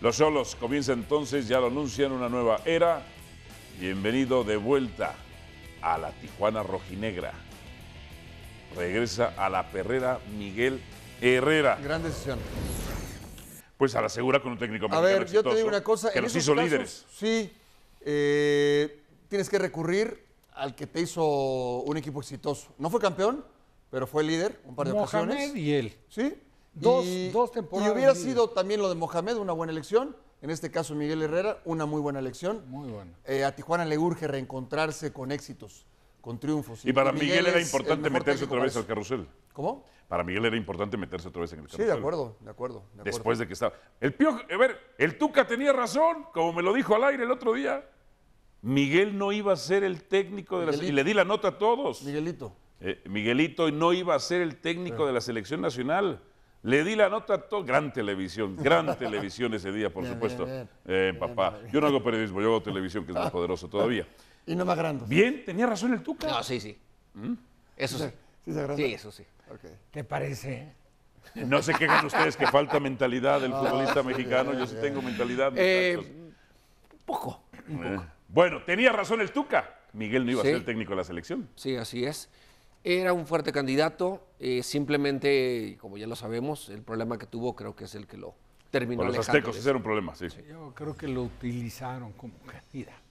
Los solos comienza entonces, ya lo anuncian, una nueva era. Bienvenido de vuelta a la Tijuana Rojinegra. Regresa a la perrera Miguel Herrera. Gran decisión. Pues a la segura con un técnico A ver, yo te digo una cosa. Que los hizo líderes. Sí, eh, tienes que recurrir al que te hizo un equipo exitoso. No fue campeón, pero fue líder un par de Mohamed ocasiones. y él. Sí, Dos, temporadas. Y hubiera sido también lo de Mohamed una buena elección. En este caso, Miguel Herrera, una muy buena elección. Muy buena. Eh, a Tijuana le urge reencontrarse con éxitos, con triunfos. Y, para Miguel, era importante meterse otra vez al carrusel. ¿Cómo? Para Miguel era importante meterse otra vez en el carrusel. Sí, de acuerdo, de acuerdo. Después de que estaba. El a ver, el Tuca tenía razón, como me lo dijo al aire el otro día. Miguel no iba a ser el técnico de la Y le di la nota a todos. Miguelito. Eh, Miguelito no iba a ser el técnico de la selección nacional. Le di la nota a todo. Gran televisión, gran televisión ese día, por supuesto. Eh, papá. Yo no hago periodismo, yo hago televisión, que es más poderoso todavía. Y no más grande. Bien, tenía razón el Tuca. No, sí, sí. ¿Mm? Eso sí. Sí, eso sí. ¿Te parece? No se quejan ustedes que falta mentalidad del ah, futbolista mexicano. Yo sí tengo mentalidad. Eh, poco, un eh, poco. Bueno, tenía razón el Tuca. Miguel no iba a ser el técnico de la selección. Sí, así es. Era un fuerte candidato, eh, simplemente, como ya lo sabemos, el problema que tuvo creo que es el que lo terminó. los aztecos ese un problema, sí. Yo creo que lo utilizaron como candidato.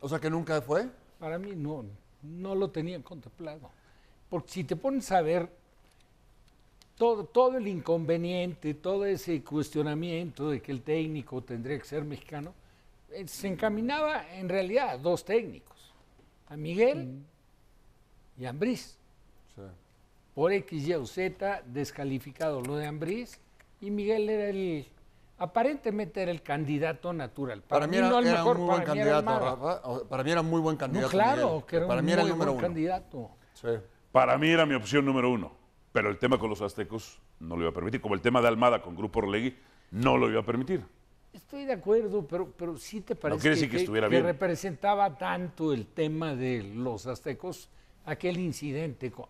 O sea que nunca fue. Para mí no, no lo tenía contemplado. Porque si te pones a ver todo, todo el inconveniente, todo ese cuestionamiento de que el técnico tendría que ser mexicano, eh, se encaminaba en realidad a dos técnicos, a Miguel mm y Ambriz. Por X, Y o Z, descalificado lo de Ambriz y Miguel era el, aparentemente era el candidato natural. Para, mí, era, mejor, un muy buen candidato, Para mí era muy buen candidato. No, claro, que era mí el buen candidato. Para mí era mi opción número uno, pero el tema con los aztecos no lo iba a permitir, como el tema de Almada con Grupo Orlegui no lo iba a permitir. Estoy de acuerdo, pero, pero sí te parece que, representaba tanto el tema de los aztecos aquel incidente con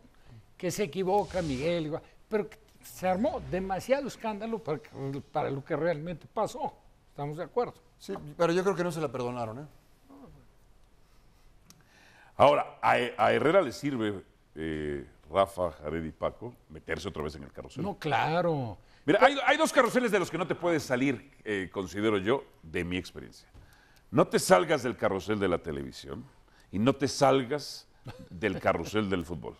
que se equivoca Miguel, pero se armó demasiado escándalo para, lo que realmente pasó. ¿Estamos de acuerdo? Sí, pero yo creo que no se la perdonaron. ¿eh? Ahora, a, Herrera le sirve, eh, Rafa, Jared y Paco, meterse otra vez en el carrusel. No, claro. Mira, hay, dos carruseles de los que no te puedes salir, eh, considero yo, de mi experiencia. No te salgas del carrusel de la televisión y no te salgas del carrusel del fútbol.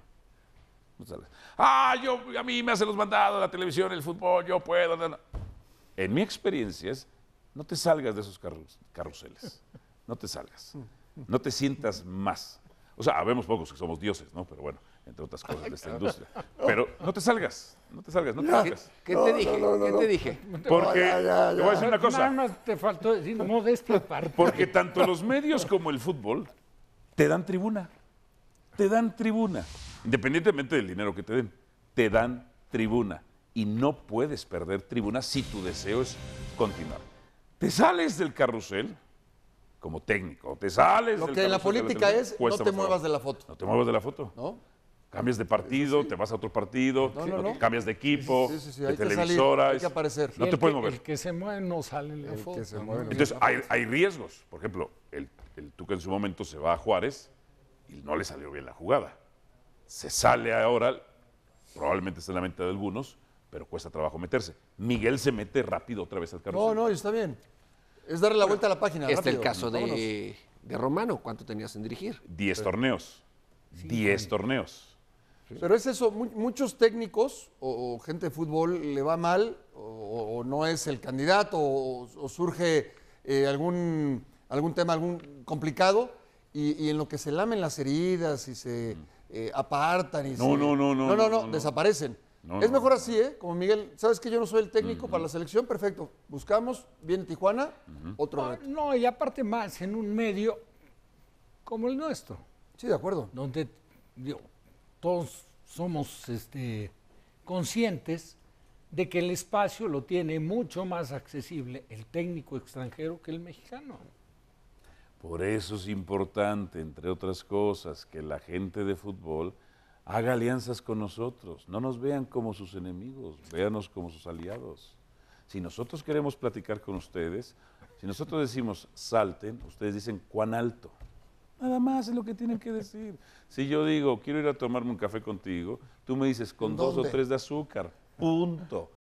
Ah, yo, a mí me hacen los mandados, la televisión, el fútbol, yo puedo. En mi experiencia es, no te salgas de esos carruseles, no te salgas, no te sientas más. O sea, vemos pocos que somos dioses, ¿no? Pero bueno, entre otras cosas de esta industria. Pero no te salgas, no te salgas, no te salgas. ¿Qué, te dije? ¿Qué te dije? Porque te voy a decir una cosa. te faltó decir Porque tanto los medios como el fútbol te dan tribuna te dan tribuna, independientemente del dinero que te den, te dan tribuna y no puedes perder tribuna si tu deseo es continuar. Te sales del carrusel como técnico, te sales Lo que en la política es no te muevas de la foto. No te muevas de la foto. ¿No? Cambias de partido, te vas a otro partido, cambias de equipo, de hay que aparecer. No te puedes mover. El que se mueve no sale en la foto. Entonces, hay, riesgos. Por ejemplo, el, el que en su momento se va a Juárez y no le salió bien la jugada. Se sale ahora, probablemente está en la mente de algunos, pero cuesta trabajo meterse. Miguel se mete rápido otra vez al carro. No, no, está bien. Es darle la vuelta a la página. Este es el caso de, Romano. ¿Cuánto tenías en dirigir? Diez torneos. Diez torneos. Pero es eso, muchos técnicos o, gente de fútbol le va mal o, no es el candidato o, surge eh, algún, algún tema algún complicado y, en lo que se lamen las heridas y se mm. eh, apartan y no, no, no, no, no, no, no, desaparecen. es mejor así, ¿eh? Como Miguel, sabes que yo no soy el técnico para la selección, perfecto. Buscamos, viene Tijuana, otro ah, No, y aparte más, en un medio como el nuestro. Sí, de acuerdo. Donde todos somos este, conscientes de que el espacio lo tiene mucho más accesible el técnico extranjero que el mexicano. Por eso es importante, entre otras cosas, que la gente de fútbol haga alianzas con nosotros. No nos vean como sus enemigos, véanos como sus aliados. Si nosotros queremos platicar con ustedes, si nosotros decimos salten, ustedes dicen cuán alto. Nada más es lo que tienen que decir. Si yo digo, quiero ir a tomarme un café contigo, tú me dices con dos o tres de azúcar. Punto.